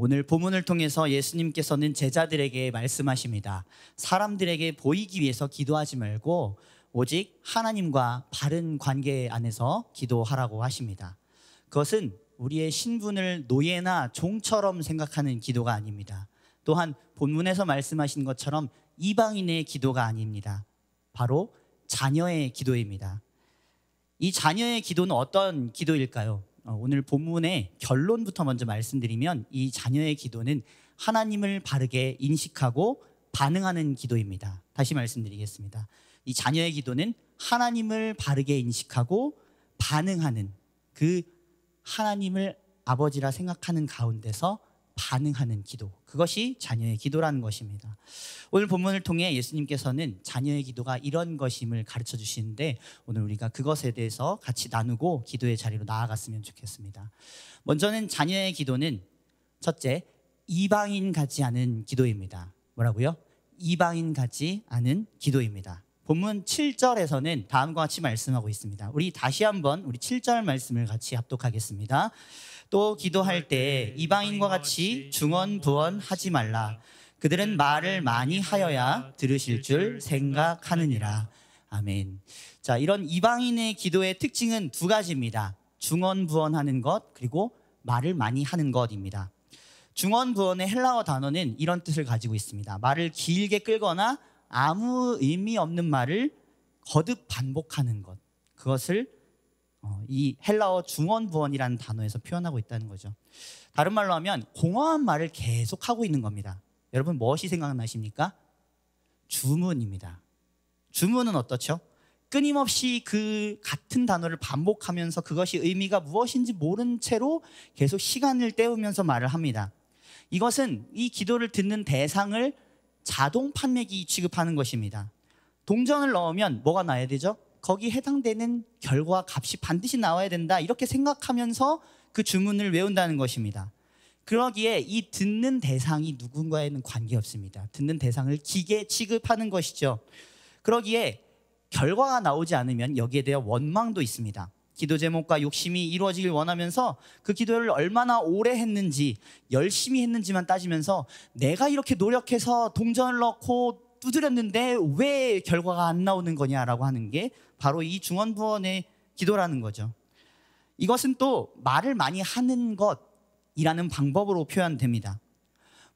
오늘 본문을 통해서 예수님께서는 제자들에게 말씀하십니다. 사람들에게 보이기 위해서 기도하지 말고 오직 하나님과 바른 관계 안에서 기도하라고 하십니다. 그것은 우리의 신분을 노예나 종처럼 생각하는 기도가 아닙니다. 또한 본문에서 말씀하신 것처럼 이방인의 기도가 아닙니다. 바로 자녀의 기도입니다. 이 자녀의 기도는 어떤 기도일까요? 어, 오늘 본문의 결론부터 먼저 말씀드리면 이 자녀의 기도는 하나님을 바르게 인식하고 반응하는 기도입니다. 다시 말씀드리겠습니다. 이 자녀의 기도는 하나님을 바르게 인식하고 반응하는 그 하나님을 아버지라 생각하는 가운데서 반응하는 기도 그것이 자녀의 기도라는 것입니다. 오늘 본문을 통해 예수님께서는 자녀의 기도가 이런 것임을 가르쳐 주시는데 오늘 우리가 그것에 대해서 같이 나누고 기도의 자리로 나아갔으면 좋겠습니다. 먼저는 자녀의 기도는 첫째, 이방인 같지 않은 기도입니다. 뭐라고요? 이방인 같지 않은 기도입니다. 본문 7절에서는 다음과 같이 말씀하고 있습니다. 우리 다시 한번 우리 7절 말씀을 같이 합독하겠습니다. 또 기도할 때 이방인과 같이 중언 부언 하지 말라. 그들은 말을 많이 하여야 들으실 줄 생각하느니라. 아멘. 자, 이런 이방인의 기도의 특징은 두 가지입니다. 중언부언하는 것 그리고 말을 많이 하는 것입니다. 중언부언의 헬라어 단어는 이런 뜻을 가지고 있습니다. 말을 길게 끌거나 아무 의미 없는 말을 거듭 반복하는 것. 그것을 어, 이 헬라어 중원부원이라는 단어에서 표현하고 있다는 거죠. 다른 말로 하면 공허한 말을 계속 하고 있는 겁니다. 여러분 무엇이 생각나십니까? 주문입니다. 주문은 어떻죠? 끊임없이 그 같은 단어를 반복하면서 그것이 의미가 무엇인지 모른 채로 계속 시간을 때우면서 말을 합니다. 이것은 이 기도를 듣는 대상을 자동 판매기 취급하는 것입니다. 동전을 넣으면 뭐가 나야 되죠? 거기 해당되는 결과 값이 반드시 나와야 된다 이렇게 생각하면서 그 주문을 외운다는 것입니다. 그러기에 이 듣는 대상이 누군가에는 관계없습니다. 듣는 대상을 기계 취급하는 것이죠. 그러기에 결과가 나오지 않으면 여기에 대한 원망도 있습니다. 기도 제목과 욕심이 이루어지길 원하면서 그 기도를 얼마나 오래 했는지 열심히 했는지만 따지면서 내가 이렇게 노력해서 동전을 넣고 두드렸는데 왜 결과가 안 나오는 거냐라고 하는 게 바로 이 중원부원의 기도라는 거죠. 이것은 또 말을 많이 하는 것이라는 방법으로 표현됩니다.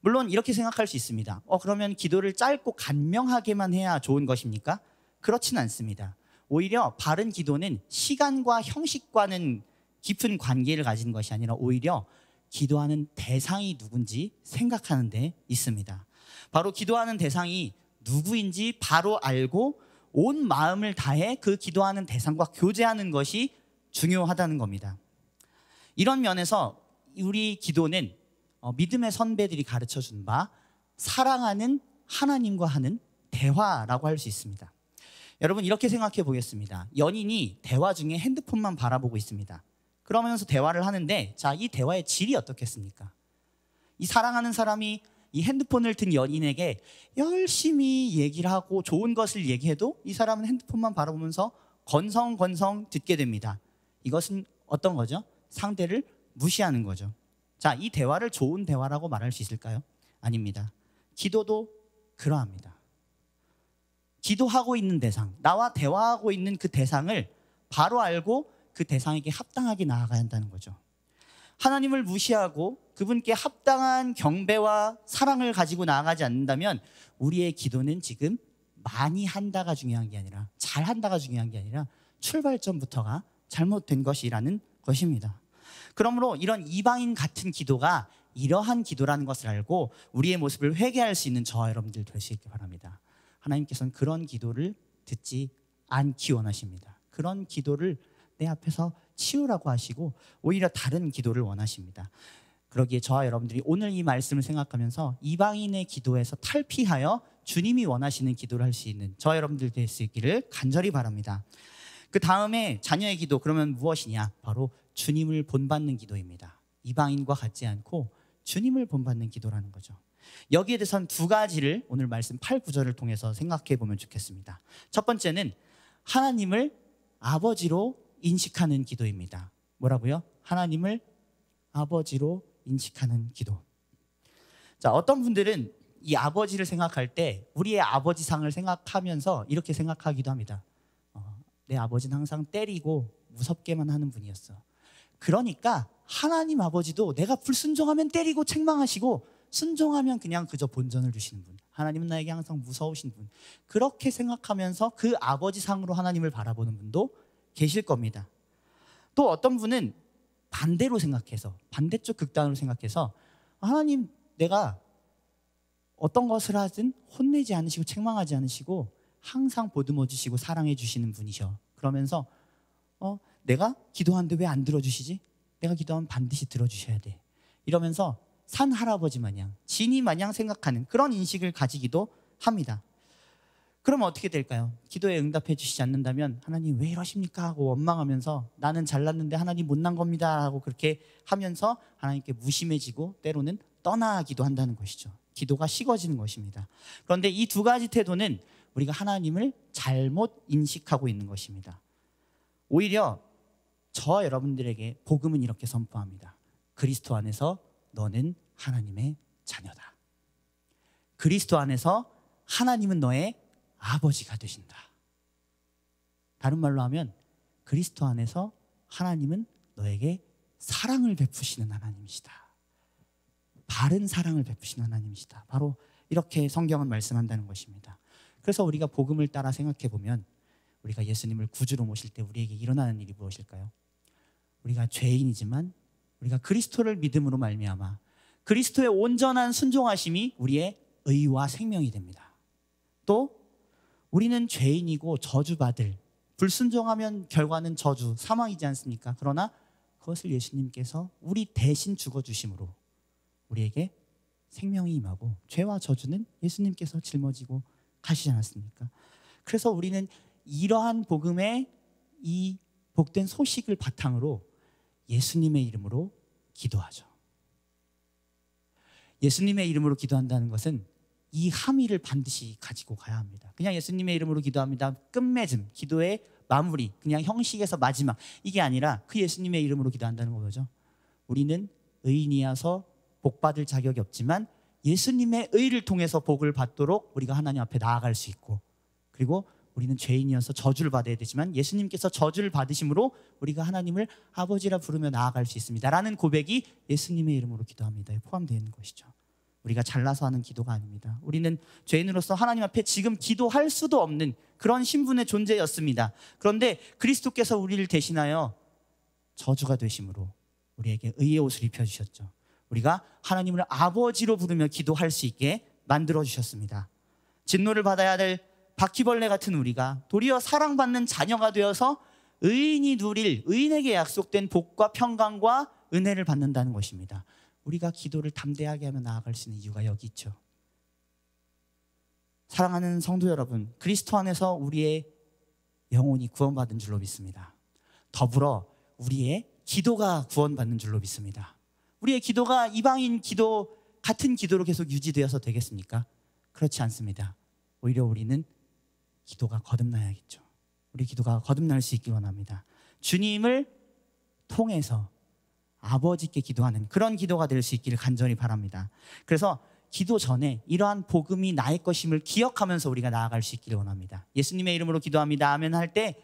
물론 이렇게 생각할 수 있습니다. 어, 그러면 기도를 짧고 간명하게만 해야 좋은 것입니까? 그렇진 않습니다. 오히려 바른 기도는 시간과 형식과는 깊은 관계를 가진 것이 아니라 오히려 기도하는 대상이 누군지 생각하는 데 있습니다. 바로 기도하는 대상이 누구인지 바로 알고 온 마음을 다해 그 기도하는 대상과 교제하는 것이 중요하다는 겁니다. 이런 면에서 우리 기도는 어, 믿음의 선배들이 가르쳐 준 바 사랑하는 하나님과 하는 대화라고 할 수 있습니다. 여러분 이렇게 생각해 보겠습니다. 연인이 대화 중에 핸드폰만 바라보고 있습니다. 그러면서 대화를 하는데 자, 이 대화의 질이 어떻겠습니까? 이 사랑하는 사람이 이 핸드폰을 든 연인에게 열심히 얘기를 하고 좋은 것을 얘기해도 이 사람은 핸드폰만 바라보면서 건성건성 듣게 됩니다. 이것은 어떤 거죠? 상대를 무시하는 거죠. 자, 이 대화를 좋은 대화라고 말할 수 있을까요? 아닙니다. 기도도 그러합니다. 기도하고 있는 대상, 나와 대화하고 있는 그 대상을 바로 알고 그 대상에게 합당하게 나아가야 한다는 거죠. 하나님을 무시하고 그분께 합당한 경배와 사랑을 가지고 나아가지 않는다면 우리의 기도는 지금 많이 한다가 중요한 게 아니라 잘 한다가 중요한 게 아니라 출발점부터가 잘못된 것이라는 것입니다. 그러므로 이런 이방인 같은 기도가 이러한 기도라는 것을 알고 우리의 모습을 회개할 수 있는 저 여러분들 될수 있기 바랍니다. 하나님께서는 그런 기도를 듣지 않기 원하십니다. 그런 기도를 내 앞에서 치유라고 하시고 오히려 다른 기도를 원하십니다. 그러기에 저와 여러분들이 오늘 이 말씀을 생각하면서 이방인의 기도에서 탈피하여 주님이 원하시는 기도를 할 수 있는 저와 여러분들 될 수 있기를 간절히 바랍니다. 그 다음에 자녀의 기도 그러면 무엇이냐? 바로 주님을 본받는 기도입니다. 이방인과 같지 않고 주님을 본받는 기도라는 거죠. 여기에 대해서는 두 가지를 오늘 말씀 8, 9절을 통해서 생각해 보면 좋겠습니다. 첫 번째는 하나님을 아버지로 인식하는 기도입니다. 뭐라고요? 하나님을 아버지로 인식하는 기도. 자, 어떤 분들은 이 아버지를 생각할 때 우리의 아버지상을 생각하면서 이렇게 생각하기도 합니다. 어, 내 아버지는 항상 때리고 무섭게만 하는 분이었어. 그러니까 하나님 아버지도 내가 불순종하면 때리고 책망하시고 순종하면 그냥 그저 본전을 주시는 분. 하나님은 나에게 항상 무서우신 분. 그렇게 생각하면서 그 아버지상으로 하나님을 바라보는 분도 계실 겁니다. 또 어떤 분은 반대로 생각해서 반대쪽 극단으로 생각해서 하나님 내가 어떤 것을 하든 혼내지 않으시고 책망하지 않으시고 항상 보듬어 주시고 사랑해 주시는 분이셔. 그러면서 어 내가 기도하는데 왜 안 들어 주시지? 내가 기도하면 반드시 들어 주셔야 돼. 이러면서 산 할아버지 마냥 진이 마냥 생각하는 그런 인식을 가지기도 합니다. 그러면 어떻게 될까요? 기도에 응답해 주시지 않는다면 하나님 왜 이러십니까? 하고 원망하면서 나는 잘났는데 하나님 못난 겁니다. 하고 그렇게 하면서 하나님께 무심해지고 때로는 떠나기도 한다는 것이죠. 기도가 식어지는 것입니다. 그런데 이 두 가지 태도는 우리가 하나님을 잘못 인식하고 있는 것입니다. 오히려 저 여러분들에게 복음은 이렇게 선포합니다. 그리스도 안에서 너는 하나님의 자녀다. 그리스도 안에서 하나님은 너의 아버지가 되신다. 다른 말로 하면 그리스도 안에서 하나님은 너에게 사랑을 베푸시는 하나님이시다. 바른 사랑을 베푸시는 하나님이시다. 바로 이렇게 성경은 말씀한다는 것입니다. 그래서 우리가 복음을 따라 생각해 보면 우리가 예수님을 구주로 모실 때 우리에게 일어나는 일이 무엇일까요? 우리가 죄인이지만 우리가 그리스도를 믿음으로 말미암아 그리스도의 온전한 순종하심이 우리의 의와 생명이 됩니다. 또 우리는 죄인이고 저주받을 불순종하면 결과는 저주, 사망이지 않습니까? 그러나 그것을 예수님께서 우리 대신 죽어주심으로 우리에게 생명이 임하고 죄와 저주는 예수님께서 짊어지고 가시지 않았습니까? 그래서 우리는 이러한 복음의 이 복된 소식을 바탕으로 예수님의 이름으로 기도하죠. 예수님의 이름으로 기도한다는 것은 이 함의를 반드시 가지고 가야 합니다. 그냥 예수님의 이름으로 기도합니다. 끝맺음, 기도의 마무리, 그냥 형식에서 마지막 이게 아니라 그 예수님의 이름으로 기도한다는 거죠. 우리는 의인이어서 복 받을 자격이 없지만 예수님의 의를 통해서 복을 받도록 우리가 하나님 앞에 나아갈 수 있고 그리고 우리는 죄인이어서 저주를 받아야 되지만 예수님께서 저주를 받으심으로 우리가 하나님을 아버지라 부르며 나아갈 수 있습니다라는 고백이 예수님의 이름으로 기도합니다에 포함되어 있는 것이죠. 우리가 잘나서 하는 기도가 아닙니다. 우리는 죄인으로서 하나님 앞에 지금 기도할 수도 없는 그런 신분의 존재였습니다. 그런데 그리스도께서 우리를 대신하여 저주가 되심으로 우리에게 의의 옷을 입혀 주셨죠. 우리가 하나님을 아버지로 부르며 기도할 수 있게 만들어 주셨습니다. 진노를 받아야 될 바퀴벌레 같은 우리가 도리어 사랑받는 자녀가 되어서 의인이 누릴 의인에게 약속된 복과 평강과 은혜를 받는다는 것입니다. 우리가 기도를 담대하게 하며 나아갈 수 있는 이유가 여기 있죠. 사랑하는 성도 여러분, 그리스도 안에서 우리의 영혼이 구원받은 줄로 믿습니다. 더불어 우리의 기도가 구원받는 줄로 믿습니다. 우리의 기도가 이방인 기도 같은 기도로 계속 유지되어서 되겠습니까? 그렇지 않습니다. 오히려 우리는 기도가 거듭나야겠죠. 우리 기도가 거듭날 수 있기 원합니다. 주님을 통해서 아버지께 기도하는 그런 기도가 될 수 있기를 간절히 바랍니다. 그래서 기도 전에 이러한 복음이 나의 것임을 기억하면서 우리가 나아갈 수 있기를 원합니다. 예수님의 이름으로 기도합니다. 아멘 할 때,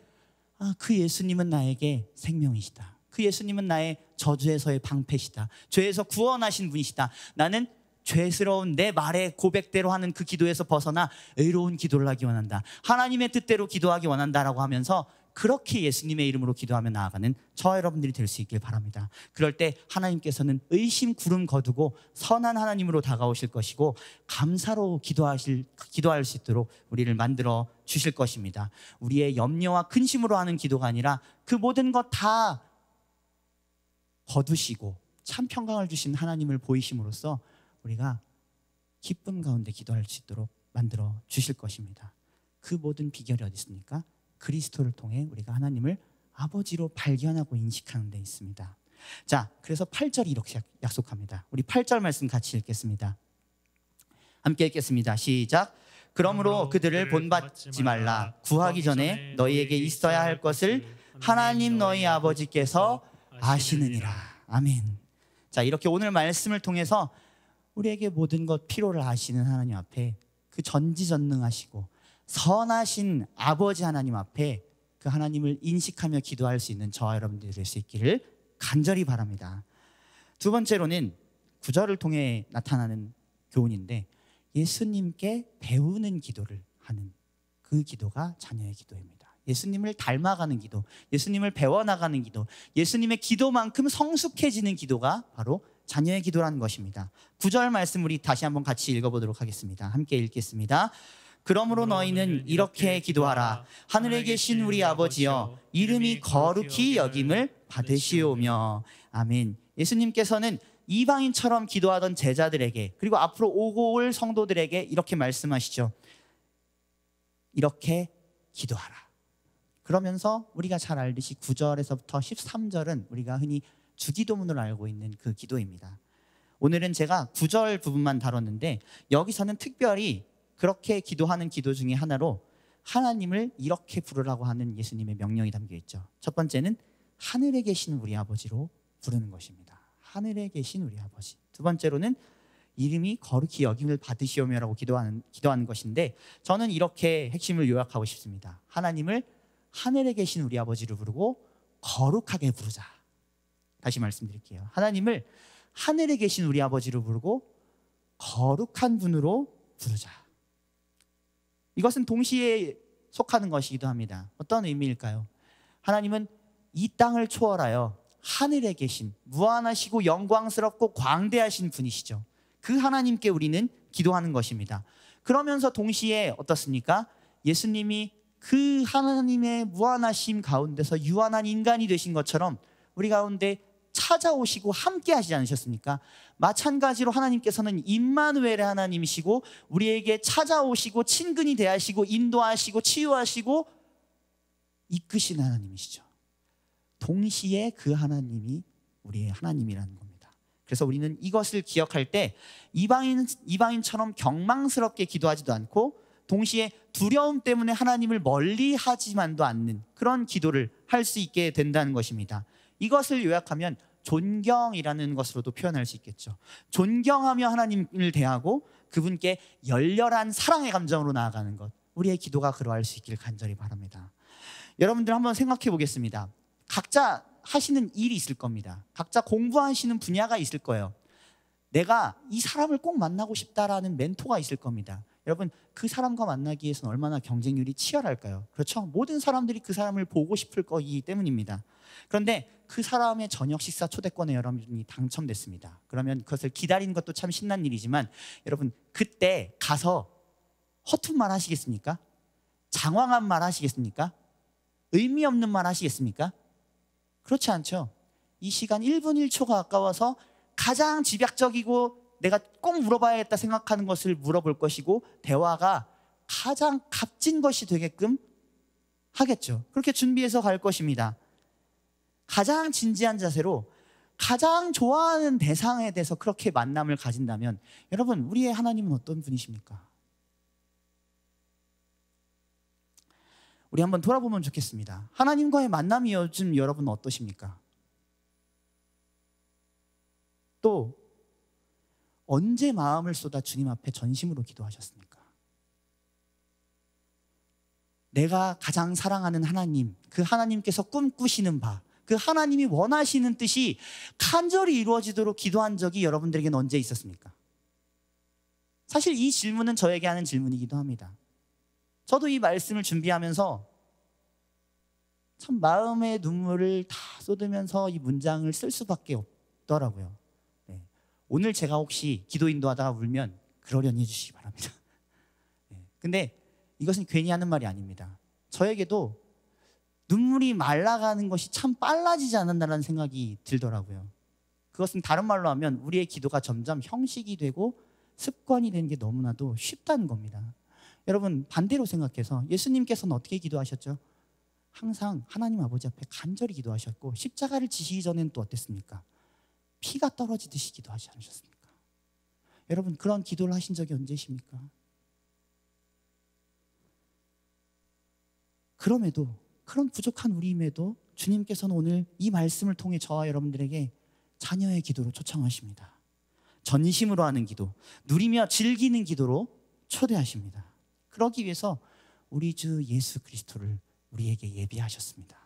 아, 그 예수님은 나에게 생명이시다. 그 예수님은 나의 저주에서의 방패시다. 죄에서 구원하신 분이시다. 나는 죄스러운 내 말의 고백대로 하는 그 기도에서 벗어나 의로운 기도를 하기 원한다. 하나님의 뜻대로 기도하기 원한다라고 하면서 그렇게 예수님의 이름으로 기도하며 나아가는 저와 여러분들이 될 수 있길 바랍니다. 그럴 때 하나님께서는 의심 구름 거두고 선한 하나님으로 다가오실 것이고 감사로 기도하실 기도할 수 있도록 우리를 만들어 주실 것입니다. 우리의 염려와 근심으로 하는 기도가 아니라 그 모든 것 다 거두시고 참 평강을 주신 하나님을 보이심으로써 우리가 기쁨 가운데 기도할 수 있도록 만들어 주실 것입니다. 그 모든 비결이 어디 있습니까? 그리스도를 통해 우리가 하나님을 아버지로 발견하고 인식하는 데 있습니다. 자, 그래서 8절이 이렇게 약속합니다. 우리 8절 말씀 같이 읽겠습니다. 함께 읽겠습니다. 시작. 그러므로 그들을 본받지 말라. 구하기 전에 너희에게 있어야 할 것을 하나님 너희 아버지께서 아시느니라. 아멘. 자, 이렇게 오늘 말씀을 통해서 우리에게 모든 것 필요를 아시는 하나님 앞에 그 전지전능하시고 선하신 아버지 하나님 앞에 그 하나님을 인식하며 기도할 수 있는 저와 여러분들이 될 수 있기를 간절히 바랍니다. 두 번째로는 구절을 통해 나타나는 교훈인데 예수님께 배우는 기도를 하는 그 기도가 자녀의 기도입니다. 예수님을 닮아가는 기도, 예수님을 배워나가는 기도, 예수님의 기도만큼 성숙해지는 기도가 바로 자녀의 기도라는 것입니다. 구절 말씀 우리 다시 한번 같이 읽어보도록 하겠습니다. 함께 읽겠습니다. 그러므로 너희는 이렇게 기도하라. 하늘에 계신 우리 아버지여, 이름이 거룩히 여김을 받으시오며. 아멘. 예수님께서는 이방인처럼 기도하던 제자들에게, 그리고 앞으로 오고 올 성도들에게 이렇게 말씀하시죠. 이렇게 기도하라. 그러면서 우리가 잘 알듯이 9절에서부터 13절은 우리가 흔히 주기도문으로 알고 있는 그 기도입니다. 오늘은 제가 9절 부분만 다뤘는데 여기서는 특별히 그렇게 기도하는 기도 중에 하나로 하나님을 이렇게 부르라고 하는 예수님의 명령이 담겨 있죠. 첫 번째는 하늘에 계신 우리 아버지로 부르는 것입니다. 하늘에 계신 우리 아버지. 두 번째로는 이름이 거룩히 여김을 받으시오며라고 기도하는 기도하는 것인데 저는 이렇게 핵심을 요약하고 싶습니다. 하나님을 하늘에 계신 우리 아버지를 부르고 거룩하게 부르자. 다시 말씀드릴게요. 하나님을 하늘에 계신 우리 아버지를 부르고 거룩한 분으로 부르자. 이것은 동시에 속하는 것이기도 합니다. 어떤 의미일까요? 하나님은 이 땅을 초월하여 하늘에 계신 무한하시고 영광스럽고 광대하신 분이시죠. 그 하나님께 우리는 기도하는 것입니다. 그러면서 동시에 어떻습니까? 예수님이 그 하나님의 무한하심 가운데서 유한한 인간이 되신 것처럼 우리 가운데 찾아오시고 함께 하시지 않으셨습니까? 마찬가지로 하나님께서는 임마누엘의 하나님이시고 우리에게 찾아오시고 친근히 대하시고 인도하시고 치유하시고 이끄신 하나님이시죠. 동시에 그 하나님이 우리의 하나님이라는 겁니다. 그래서 우리는 이것을 기억할 때 이방인 이방인처럼 경망스럽게 기도하지도 않고 동시에 두려움 때문에 하나님을 멀리 하지만도 않는 그런 기도를 할 수 있게 된다는 것입니다. 이것을 요약하면 존경이라는 것으로도 표현할 수 있겠죠. 존경하며 하나님을 대하고 그분께 열렬한 사랑의 감정으로 나아가는 것. 우리의 기도가 그러할 수 있길 간절히 바랍니다. 여러분들 한번 생각해 보겠습니다. 각자 하시는 일이 있을 겁니다. 각자 공부하시는 분야가 있을 거예요. 내가 이 사람을 꼭 만나고 싶다라는 멘토가 있을 겁니다. 여러분 그 사람과 만나기 위해서는 얼마나 경쟁률이 치열할까요? 그렇죠? 모든 사람들이 그 사람을 보고 싶을 거기 때문입니다. 그런데 그 사람의 저녁 식사 초대권에 여러분이 당첨됐습니다. 그러면 그것을 기다리는 것도 참 신난 일이지만 여러분 그때 가서 허튼 말 하시겠습니까? 장황한 말 하시겠습니까? 의미 없는 말 하시겠습니까? 그렇지 않죠. 이 시간 1분 1초가 아까워서 가장 집약적이고 내가 꼭 물어봐야겠다 생각하는 것을 물어볼 것이고 대화가 가장 값진 것이 되게끔 하겠죠. 그렇게 준비해서 갈 것입니다. 가장 진지한 자세로 가장 좋아하는 대상에 대해서 그렇게 만남을 가진다면 여러분 우리의 하나님은 어떤 분이십니까? 우리 한번 돌아보면 좋겠습니다. 하나님과의 만남이 요즘 여러분 어떠십니까? 또 언제 마음을 쏟아 주님 앞에 전심으로 기도하셨습니까? 내가 가장 사랑하는 하나님, 그 하나님께서 꿈꾸시는 바, 그 하나님이 원하시는 뜻이 간절히 이루어지도록 기도한 적이 여러분들에게는 언제 있었습니까? 사실 이 질문은 저에게 하는 질문이기도 합니다. 저도 이 말씀을 준비하면서 참 마음의 눈물을 다 쏟으면서 이 문장을 쓸 수밖에 없더라고요. 네. 오늘 제가 혹시 기도 인도하다가 울면 그러려니 해주시기 바랍니다. 네. 근데 이것은 괜히 하는 말이 아닙니다. 저에게도 눈물이 말라가는 것이 참 빨라지지 않는다라는 생각이 들더라고요. 그것은 다른 말로 하면 우리의 기도가 점점 형식이 되고 습관이 되는 게 너무나도 쉽다는 겁니다. 여러분 반대로 생각해서 예수님께서는 어떻게 기도하셨죠? 항상 하나님 아버지 앞에 간절히 기도하셨고 십자가를 지시기 전에는 또 어땠습니까? 피가 떨어지듯이 기도하지 않으셨습니까? 여러분 그런 기도를 하신 적이 언제십니까? 그럼에도 그런 부족한 우리임에도 주님께서는 오늘 이 말씀을 통해 저와 여러분들에게 자녀의 기도로 초청하십니다. 전심으로 하는 기도, 누리며 즐기는 기도로 초대하십니다. 그러기 위해서 우리 주 예수 그리스도를 우리에게 예비하셨습니다.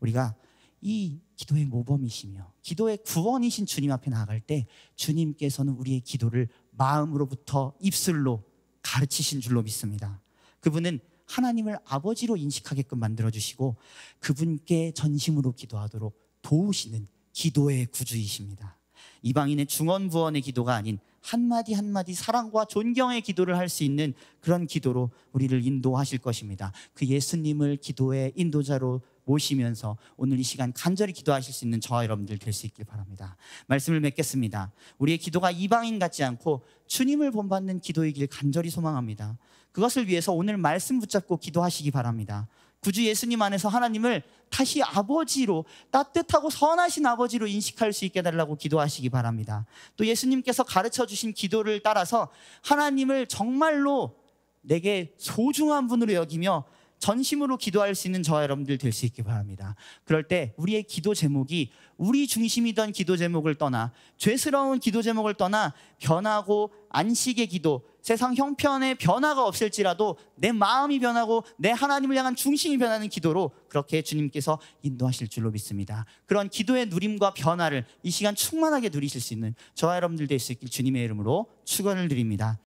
우리가 이 기도의 모범이시며 기도의 구원이신 주님 앞에 나아갈 때 주님께서는 우리의 기도를 마음으로부터 입술로 가르치신 줄로 믿습니다. 그분은 하나님을 아버지로 인식하게끔 만들어주시고 그분께 전심으로 기도하도록 도우시는 기도의 구주이십니다. 이방인의 중언부언의 기도가 아닌 한마디 한마디 사랑과 존경의 기도를 할 수 있는 그런 기도로 우리를 인도하실 것입니다. 그 예수님을 기도의 인도자로 모시면서 오늘 이 시간 간절히 기도하실 수 있는 저와 여러분들 될 수 있길 바랍니다. 말씀을 맺겠습니다. 우리의 기도가 이방인 같지 않고 주님을 본받는 기도이길 간절히 소망합니다. 그것을 위해서 오늘 말씀 붙잡고 기도하시기 바랍니다. 구주 예수님 안에서 하나님을 다시 아버지로 따뜻하고 선하신 아버지로 인식할 수 있게 달라고 기도하시기 바랍니다. 또 예수님께서 가르쳐 주신 기도를 따라서 하나님을 정말로 내게 소중한 분으로 여기며 전심으로 기도할 수 있는 저와 여러분들 될 수 있기 바랍니다. 그럴 때 우리의 기도 제목이 우리 중심이던 기도 제목을 떠나 죄스러운 기도 제목을 떠나 변하고 안식의 기도 세상 형편의 변화가 없을지라도 내 마음이 변하고 내 하나님을 향한 중심이 변하는 기도로 그렇게 주님께서 인도하실 줄로 믿습니다. 그런 기도의 누림과 변화를 이 시간 충만하게 누리실 수 있는 저와 여러분들 될 수 있길 주님의 이름으로 축원을 드립니다.